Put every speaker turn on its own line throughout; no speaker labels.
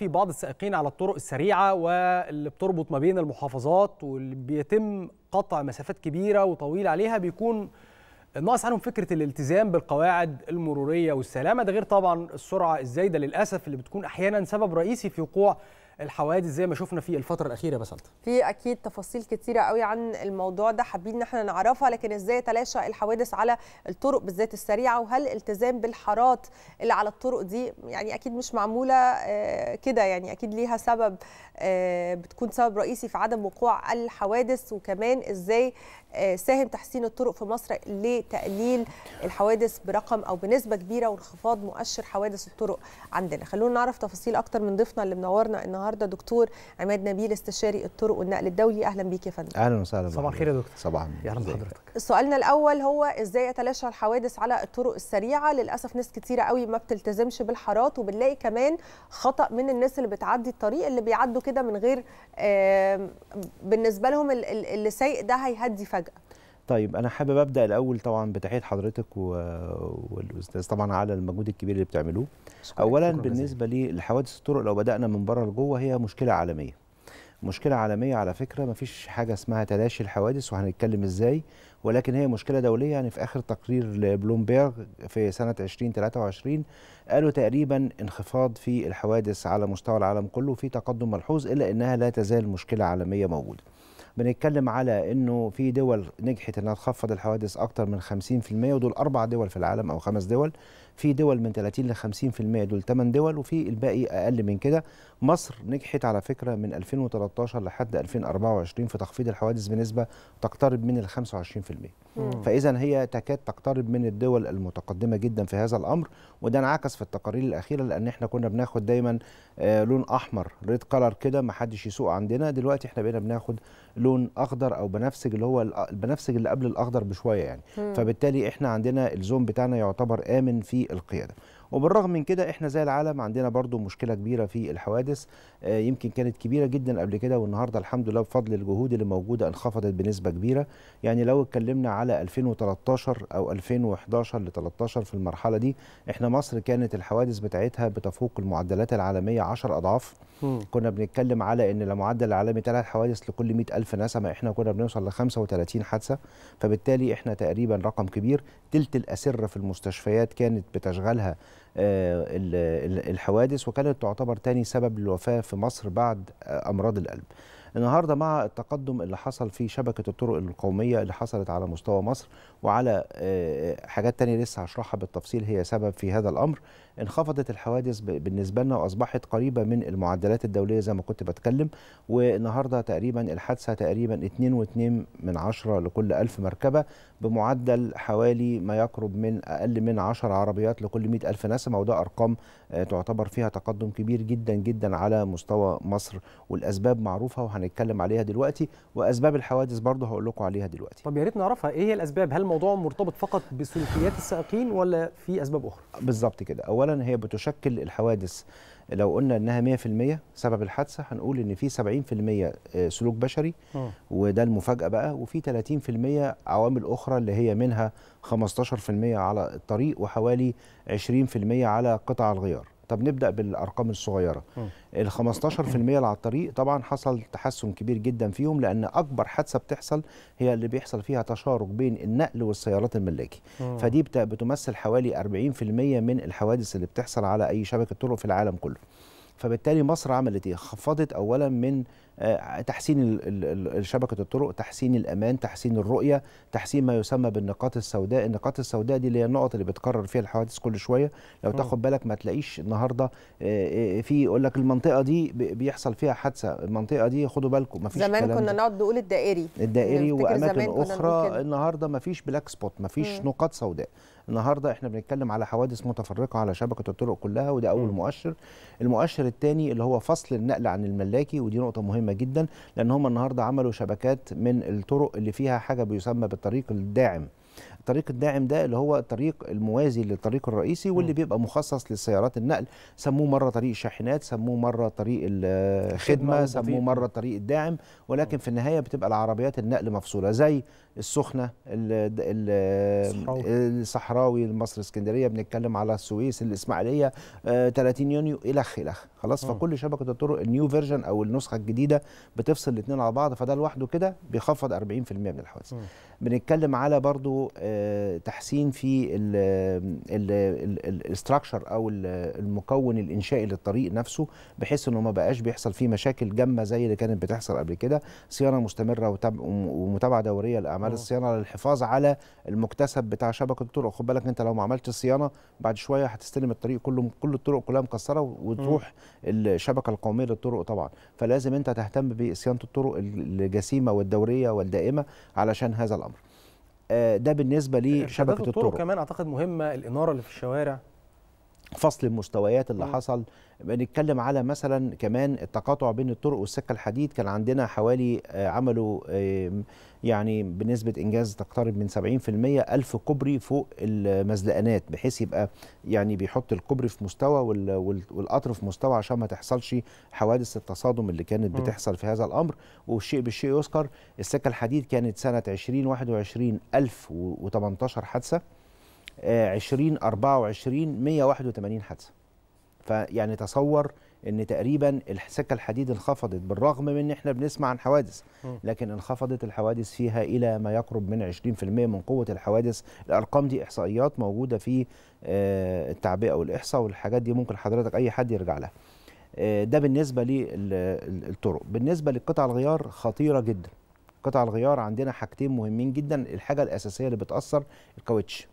في بعض السائقين على الطرق السريعه واللي بتربط ما بين المحافظات واللي بيتم قطع مسافات كبيره وطويلة عليها بيكون ناقص عنهم فكره الالتزام بالقواعد المروريه والسلامه ده غير طبعا السرعه الزايده للاسف اللي بتكون احيانا سبب رئيسي في وقوع الحوادث زي ما شفنا في الفتره الاخيره بس في اكيد تفاصيل كتيره قوي عن الموضوع ده حابين ان احنا نعرفها لكن ازاي تلاشى الحوادث على الطرق بالذات السريعه وهل التزام بالحارات اللي على الطرق دي يعني اكيد مش معموله آه، كده يعني اكيد ليها سبب آه، بتكون سبب رئيسي في عدم وقوع الحوادث وكمان ازاي آه، ساهم تحسين الطرق في مصر لتقليل الحوادث برقم او بنسبه كبيره وانخفاض مؤشر حوادث الطرق عندنا خلونا نعرف تفاصيل اكتر من ضيفنا اللي منورنا النهارده دكتور عماد نبيل استشاري الطرق والنقل الدولي اهلا بيك يا فندم اهلا
وسهلا صباح الخير يا دكتور صباح يا اهلا بحضرتك
سؤالنا الاول هو ازاي اتلاشى الحوادث على الطرق السريعه للاسف ناس كتيره قوي ما بتلتزمش بالحارات وبنلاقي كمان خطا من الناس اللي بتعدي الطريق اللي بيعدوا كده من غير بالنسبه لهم اللي سايق ده هيهدي فجأة
طيب انا حابب ابدا الاول طبعا بتحيه حضرتك و... والاستاذ طبعا على المجهود الكبير اللي بتعملوه اولا بالنسبه للحوادث الطرق لو بدانا من بره لجوه هي مشكله عالميه مشكله عالميه على فكره ما فيش حاجه اسمها تلاشي الحوادث وهنتكلم ازاي ولكن هي مشكله دوليه يعني في اخر تقرير لبلومبيرج في سنه 2023 قالوا تقريبا انخفاض في الحوادث على مستوى العالم كله وفي تقدم ملحوظ الا انها لا تزال مشكله عالميه موجوده بنتكلم على انه في دول نجحت انها تخفض الحوادث اكتر من 50% ودول اربع دول في العالم او خمس دول في دول من 30 ل 50% دول 8 دول وفي الباقي اقل من كده مصر نجحت على فكره من 2013 لحد 2024 في تخفيض الحوادث بنسبه تقترب من ال 25% فاذا هي تكاد تقترب من الدول المتقدمه جدا في هذا الامر وده انعكس في التقارير الاخيره لان احنا كنا بناخد دايما آه، لون احمر ريد كلر كده ما حدش يسوق عندنا دلوقتي احنا بقينا بناخد لون اخضر او بنفسج اللي هو البنفسج اللي قبل الاخضر بشويه يعني م. فبالتالي احنا عندنا الزوم بتاعنا يعتبر امن في القياده وبالرغم من كده احنا زي العالم عندنا برضو مشكله كبيره في الحوادث آه، يمكن كانت كبيره جدا قبل كده والنهارده الحمد لله بفضل الجهود اللي موجوده انخفضت بنسبه كبيره يعني لو اتكلمنا على 2013 او 2011 ل 13 في المرحله دي احنا مصر كانت الحوادث بتاعتها بتفوق المعدلات العالميه 10 اضعاف كنا بنتكلم على ان المعدل العالمي ثلاث حوادث لكل 100000 نسمه احنا كنا بنوصل ل 35 حادثه فبالتالي احنا تقريبا رقم كبير تلت الاسره في المستشفيات كانت بتشغلها آه، الحوادث وكانت تعتبر تاني سبب للوفاة في مصر بعد آه، أمراض القلب النهارده مع التقدم اللي حصل في شبكه الطرق القوميه اللي حصلت على مستوى مصر وعلى آه، حاجات تانية لسه هشرحها بالتفصيل هي سبب في هذا الامر انخفضت الحوادث بالنسبه لنا واصبحت قريبه من المعدلات الدوليه زي ما كنت بتكلم والنهارده تقريبا الحادثه تقريبا 2.2 من عشرة لكل 1000 مركبه بمعدل حوالي ما يقرب من اقل من 10 عربيات لكل 100000 نسمه وده ارقام آه، تعتبر فيها تقدم كبير جدا جدا على مستوى مصر والاسباب معروفه وهنتكلم عليها دلوقتي واسباب الحوادث برضه هقول لكم عليها دلوقتي طب يا ريت نعرفها ايه هي الاسباب هل الموضوع مرتبط فقط بسلوكيات السائقين ولا في اسباب اخرى بالظبط كده اولا اولا هي بتشكل الحوادث لو قلنا انها 100% سبب الحادثه هنقول ان في 70% آه، سلوك بشري آه. وده المفاجاه بقى وفي 30% عوامل اخرى اللي هي منها 15% على الطريق وحوالي 20% على قطع الغيار طب نبدا بالارقام الصغيره ال 15% اللي على الطريق طبعا حصل تحسن كبير جدا فيهم لان اكبر حادثه بتحصل هي اللي بيحصل فيها تشارك بين النقل والسيارات الملاكي فدي بتمثل حوالي 40% من الحوادث اللي بتحصل على اي شبكه طرق في العالم كله فبالتالي مصر عملت ايه خفضت اولا من آه، تحسين شبكه الطرق تحسين الامان تحسين الرؤيه تحسين ما يسمى بالنقاط السوداء النقاط السوداء دي اللي هي النقط اللي بتكرر فيها الحوادث كل شويه لو تاخد بالك ما تلاقيش النهارده آه، آه، في يقول لك المنطقه دي بيحصل فيها حادثه المنطقه دي خدوا بالكم ما فيش زمان كنا
نقعد نقول الدائري الدائري يعني واماكن اخرى
النهارده ما فيش بلاك سبوت ما فيش نقاط سوداء النهارده احنا بنتكلم على حوادث متفرقه على شبكه الطرق كلها وده اول م. مؤشر المؤشر الثاني اللي هو فصل النقل عن الملاكي ودي نقطه مهمه جدا لان هم النهارده عملوا شبكات من الطرق اللي فيها حاجه بيسمى بالطريق الداعم الطريق الداعم ده اللي هو الطريق الموازي للطريق الرئيسي واللي م. بيبقى مخصص للسيارات النقل سموه مره طريق الشاحنات سموه مره طريق الخدمه سموه مره الطريق الداعم ولكن م. في النهايه بتبقى العربيات النقل مفصوله زي السخنه الصحراوي مصر اسكندريه بنتكلم على السويس الاسماعيليه 30 آه، يونيو الخ الخ خلاص آه. فكل شبكه الطرق النيو فيرجن او النسخه الجديده بتفصل الاثنين على بعض فده لوحده كده بيخفض 40% من الحوادث آه. بنتكلم على برضو تحسين في الاستراكشر او المكون الانشائي للطريق نفسه بحيث انه ما بقاش بيحصل فيه مشاكل جامه زي اللي كانت بتحصل قبل كده صيانه مستمره ومتابعه دوريه اعمال الصيانه للحفاظ على المكتسب بتاع شبكه الطرق خد بالك انت لو ما عملتش صيانه بعد شويه هتستلم الطريق كله كل الطرق كلها مكسره وتروح الشبكه القوميه للطرق طبعا فلازم انت تهتم بصيانه الطرق الجسيمه والدوريه والدائمه علشان هذا الامر آه، ده بالنسبه لشبكه الطرق, الطرق كمان
اعتقد مهمه
الاناره اللي في الشوارع فصل المستويات اللي م. حصل بنتكلم على مثلا كمان التقاطع بين الطرق والسكه الحديد كان عندنا حوالي آه، عملوا يعني بنسبه انجاز تقترب من 70% ألف كوبري فوق المزلقانات بحيث يبقى يعني بيحط الكوبري في مستوى والقطر في مستوى عشان ما تحصلش حوادث التصادم اللي كانت بتحصل في هذا الامر والشيء بالشيء يذكر السكه الحديد كانت سنه 2021 1018 حادثه 2024 181 حادثه فيعني تصور ان تقريبا السكه الحديد انخفضت بالرغم من ان احنا بنسمع عن حوادث لكن انخفضت الحوادث فيها الى ما يقرب من 20% من قوه الحوادث الارقام دي احصائيات موجوده في آه، التعبئه والاحصاء والحاجات دي ممكن حضرتك اي حد يرجع لها آه، ده بالنسبه للطرق بالنسبه للقطع الغيار خطيره جدا قطع الغيار عندنا حاجتين مهمين جدا الحاجه الاساسيه اللي بتاثر الكاوتش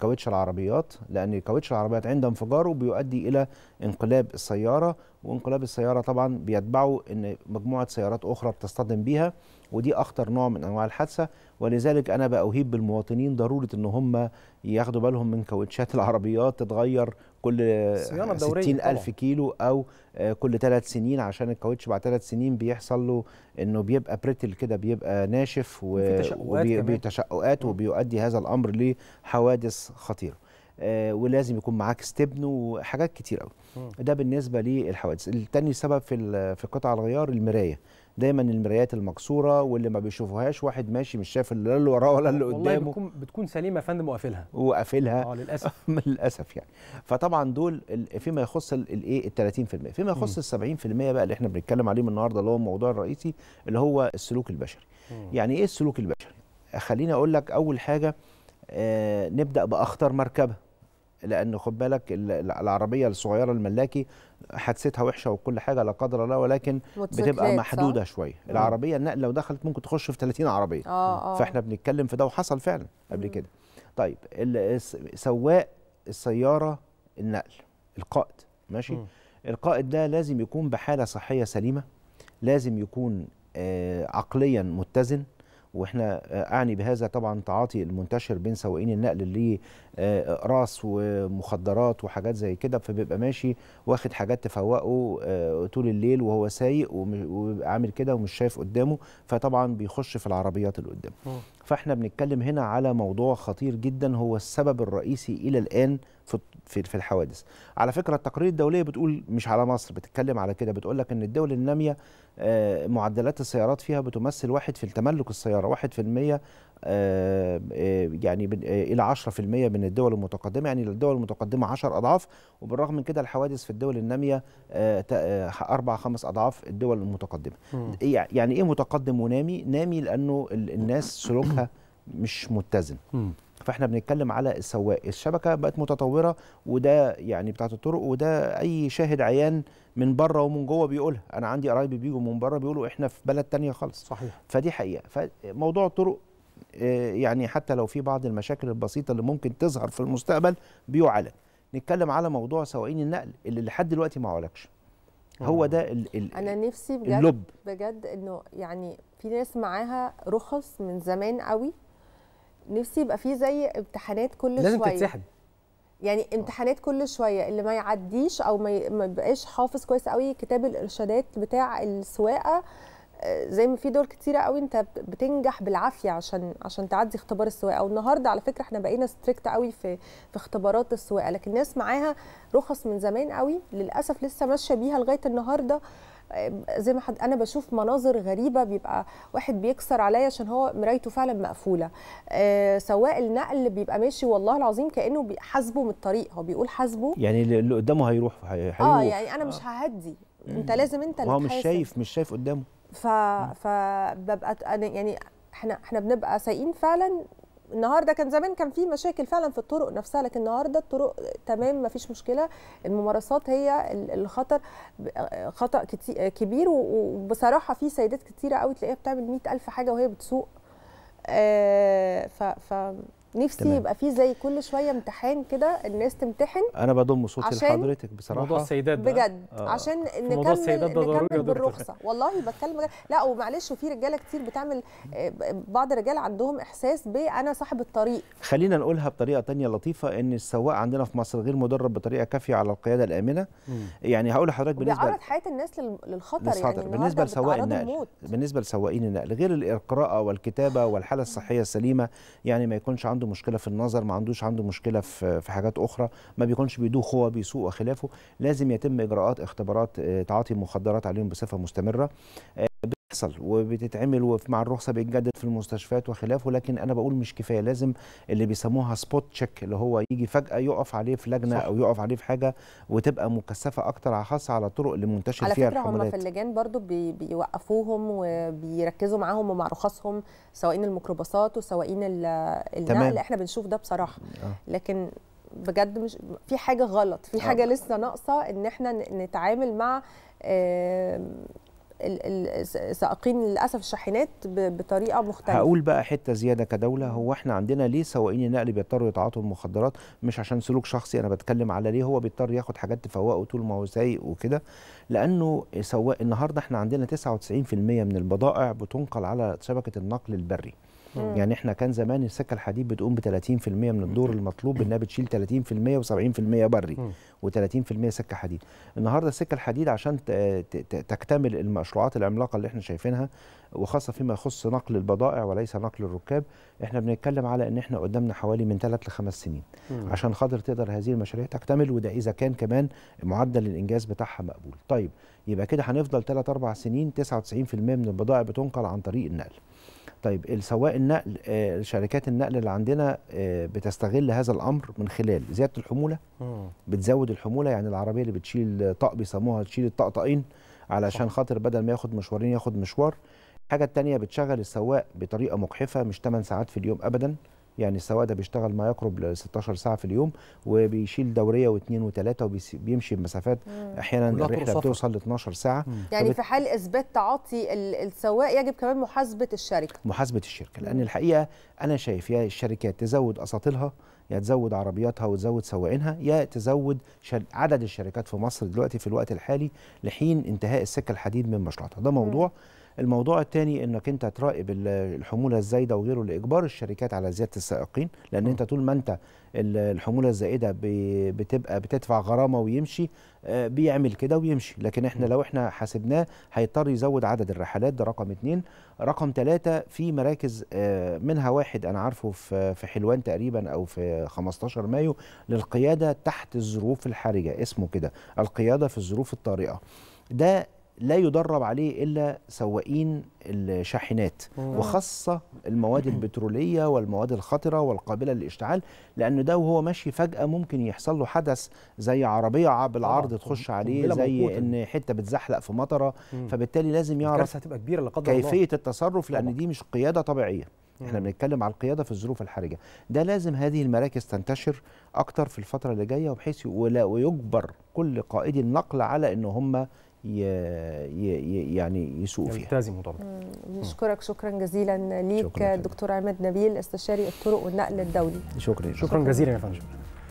كاوتش العربيات لان كاوتش العربيات عند انفجاره بيؤدي الى انقلاب السياره وانقلاب السياره طبعا بيتبعه ان مجموعه سيارات اخرى بتصطدم بيها ودي اخطر نوع من انواع الحادثه ولذلك انا باوهيب بالمواطنين ضروره ان هم ياخدوا بالهم من كاوتشات العربيات تتغير كل 60000 كيلو او آه، كل ثلاث سنين عشان الكاوتش بعد ثلاث سنين بيحصل له انه بيبقى بريتل كده بيبقى ناشف وبتشققات وبيؤدي هذا الامر لحوادث خطيره آه، ولازم يكون معاك استبن وحاجات كتير قوي ده بالنسبه للحوادث التاني سبب في في قطع الغيار المرايه دايما المرايات المكسوره واللي ما بيشوفوهاش واحد ماشي مش شايف لا اللي وراه ولا اللي قدامه والله بتكون
بتكون سليمه يا فندم وقافلها
وقافلها اه للاسف للاسف يعني فطبعا دول فيما يخص الايه ال 30% فيما يخص ال 70% إيه، بقى اللي احنا بنتكلم عليه النهارده اللي هو الموضوع الرئيسي اللي هو السلوك البشري مم. يعني ايه السلوك البشري خليني اقول لك اول حاجه آه نبدا باخطر مركبه لان خد بالك العربيه الصغيره الملاكي حادثتها وحشه وكل حاجه لا قدر الله ولكن بتبقى محدوده شويه آه. العربيه النقل لو دخلت ممكن تخش في 30 عربيه آه آه. فاحنا بنتكلم في ده وحصل فعلا قبل كده طيب سواق السياره النقل القائد ماشي مم. القائد ده لازم يكون بحاله صحيه سليمه لازم يكون آه، عقليا متزن واحنا آه، اعني بهذا طبعا تعاطي المنتشر بين سواقين النقل اللي اقراص آه، ومخدرات وحاجات زي كده فبيبقى ماشي واخد حاجات تفوقه آه، طول الليل وهو سايق وعامل كده ومش شايف قدامه فطبعا بيخش في العربيات اللي قدامه فاحنا بنتكلم هنا على موضوع خطير جدا هو السبب الرئيسي الى الان في في الحوادث على فكره التقارير الدوليه بتقول مش على مصر بتتكلم على كده بتقول لك ان الدول الناميه آه، معدلات السيارات فيها بتمثل واحد في تملك السياره واحد في المية آه، آه، يعني آه، الى 10% من الدول المتقدمه يعني الدول المتقدمه 10 اضعاف وبالرغم من كده الحوادث في الدول الناميه اربع خمس اضعاف الدول المتقدمه يعني ايه متقدم ونامي نامي لانه الناس سلوكها مش متزن فاحنا بنتكلم على السواق الشبكه بقت متطوره وده يعني بتاعه الطرق وده اي شاهد عيان من بره ومن جوه بيقولها انا عندي قرايبي بيجوا من بره بيقولوا احنا في بلد تانية خالص صحيح فدي حقيقه فموضوع الطرق آه، يعني حتى لو في بعض المشاكل البسيطه اللي ممكن تظهر في المستقبل بيعالج نتكلم على موضوع سواقين النقل اللي لحد دلوقتي ما عالجش هو آه. ده الـ الـ
انا نفسي بجد اللب. بجد انه يعني في ناس معاها رخص من زمان قوي نفسي يبقى في زي امتحانات كل لازم شويه لازم تتسحب يعني آه. امتحانات كل شويه اللي ما يعديش او ما يبقاش حافظ كويس قوي كتاب الارشادات بتاع السواقه زي ما في دول كتيره قوي انت بتنجح بالعافيه عشان عشان تعدي اختبار السواقه والنهارده على فكره احنا بقينا ستريكت قوي في في اختبارات السواقه لكن الناس معاها رخص من زمان قوي للاسف لسه ماشيه بيها لغايه النهارده آه، زي ما حد انا بشوف مناظر غريبه بيبقى واحد بيكسر عليا عشان هو مرايته فعلا مقفوله آه، سواق النقل بيبقى ماشي والله العظيم كانه حاسبه من الطريق هو بيقول حاسبه
يعني اللي قدامه هيروح آه، هيروح اه يعني
انا مش ههدي
انت لازم انت اللي هو مش شايف مش شايف قدامه
ف فببقى انا يعني احنا احنا بنبقى سايقين فعلا النهارده كان زمان كان في مشاكل فعلا في الطرق نفسها لكن النهارده الطرق تمام ما فيش مشكله الممارسات هي الخطر خطا كبير وبصراحه في سيدات كتيره قوي تلاقيها بتعمل 100000 حاجه وهي بتسوق آه، ف ف نفسي تمام. يبقى في زي كل شويه امتحان كده الناس تمتحن انا
بضم صوتي لحضرتك بصراحه موضوع السيدات بجد آه. عشان نكمل نكمل بالرخصه
والله بتكلم بجد لا ومعلش وفي رجاله كتير بتعمل آه، بعض الرجال عندهم احساس ب انا صاحب الطريق
خلينا نقولها بطريقه تانية لطيفه ان السواق عندنا في مصر غير مدرب بطريقه كافيه على القياده الامنه م. يعني هقول لحضرتك بالنسبه بيعرض حياه
الناس للخطر, للخطر. يعني بالنسبه لسواق النقل
بالنسبه لسواقين النقل غير القراءه والكتابه والحاله الصحيه السليمه يعني ما يكونش عنده مشكله في النظر ما عندوش عنده مشكله في في حاجات اخرى ما بيكونش بيدوخ هو بيسوق وخلافه لازم يتم اجراءات اختبارات آه، تعاطي المخدرات عليهم بصفه مستمره آه، بتحصل وبتتعمل ومع الرخصه بيتجدد في المستشفيات وخلافه لكن انا بقول مش كفايه لازم اللي بيسموها سبوت تشيك اللي هو يجي فجاه يقف عليه في لجنه صح. او يقف عليه في حاجه وتبقى مكثفه اكتر خاصه على الطرق اللي منتشر فيها الحملات على فكره هم في
اللجان برضو بي بيوقفوهم وبيركزوا معاهم ومع رخصهم سواء الميكروباصات وسواء النقل احنا بنشوف ده بصراحه آه. لكن بجد مش في حاجه غلط في آه. حاجه آه. لسه ناقصه ان احنا نتعامل مع سائقين للاسف الشاحنات بطريقه مختلفه
هقول بقى حته زياده كدوله هو احنا عندنا ليه سواقين النقل بيضطروا يتعاطوا المخدرات مش عشان سلوك شخصي انا بتكلم على ليه هو بيضطر ياخد حاجات تفوقه طول ما هو سايق وكده لانه سواق النهارده احنا عندنا 99% من البضائع بتنقل على شبكه النقل البري مم. يعني احنا كان زمان السكه الحديد بتقوم ب 30% من الدور المطلوب انها بتشيل 30% و70% بري و30% سكه حديد النهارده السكه الحديد عشان تكتمل المشروعات العملاقه اللي احنا شايفينها وخاصه فيما يخص نقل البضائع وليس نقل الركاب احنا بنتكلم على ان احنا قدامنا حوالي من 3 ل 5 سنين مم. عشان خاطر تقدر هذه المشاريع تكتمل وده اذا كان كمان معدل الانجاز بتاعها مقبول طيب يبقى كده هنفضل 3 4 سنين 99% من البضائع بتنقل عن طريق النقل طيب السواق النقل آه، شركات النقل اللي عندنا آه، بتستغل هذا الامر من خلال زياده الحموله بتزود الحموله يعني العربيه اللي بتشيل طق بيسموها تشيل الطقطقين علشان خاطر بدل ما ياخد مشوارين ياخد مشوار الحاجه الثانيه بتشغل السواق بطريقه مقحفه مش 8 ساعات في اليوم ابدا يعني السواق ده بيشتغل ما يقرب ل 16 ساعه في اليوم وبيشيل دوريه واثنين وثلاثه وبيمشي بمسافات احيانا الرحله بتوصل ل 12 ساعه مم. يعني في
حال اثبات تعاطي السواق يجب كمان محاسبه الشركه
محاسبه الشركه لان الحقيقه انا شايف يا الشركات تزود اساطيلها يا تزود عربياتها وتزود سواقينها يا تزود عدد الشركات في مصر دلوقتي في الوقت الحالي لحين انتهاء السكه الحديد من مشروعاتها ده موضوع مم. الموضوع الثاني انك انت تراقب الحموله الزايده وغيره لاجبار الشركات على زياده السائقين لان انت آه. طول ما انت الحموله الزائده بتبقى بتدفع غرامه ويمشي آه، بيعمل كده ويمشي لكن احنا لو احنا حاسبناه هيضطر يزود عدد الرحلات ده رقم اتنين رقم ثلاثة في مراكز آه، منها واحد أنا عارفه في حلوان تقريبا أو في 15 مايو للقيادة تحت الظروف الحرجة اسمه كده القيادة في الظروف الطارئة ده لا يدرب عليه الا سواقين الشاحنات وخاصه المواد البتروليه والمواد الخطره والقابله للاشتعال لان ده وهو ماشي فجاه ممكن يحصل له حدث زي عربيه بالعرض آه، تخش عليه زي ان حته بتزحلق في مطره فبالتالي لازم يعرف هتبقى كبيره لا قدر كيفيه التصرف لان دي مش قياده طبيعيه احنا بنتكلم على القياده في الظروف الحرجه ده لازم هذه المراكز تنتشر اكتر في الفتره اللي جايه وبحيث ويجبر كل قائدي النقل على ان هم يعني يسوق فيها يلتزموا طبعا
نشكرك شكرا جزيلا ليك شكرا دكتور عماد نبيل استشاري الطرق والنقل الدولي
شكرا شكرا, شكرا جزيلا يا فندم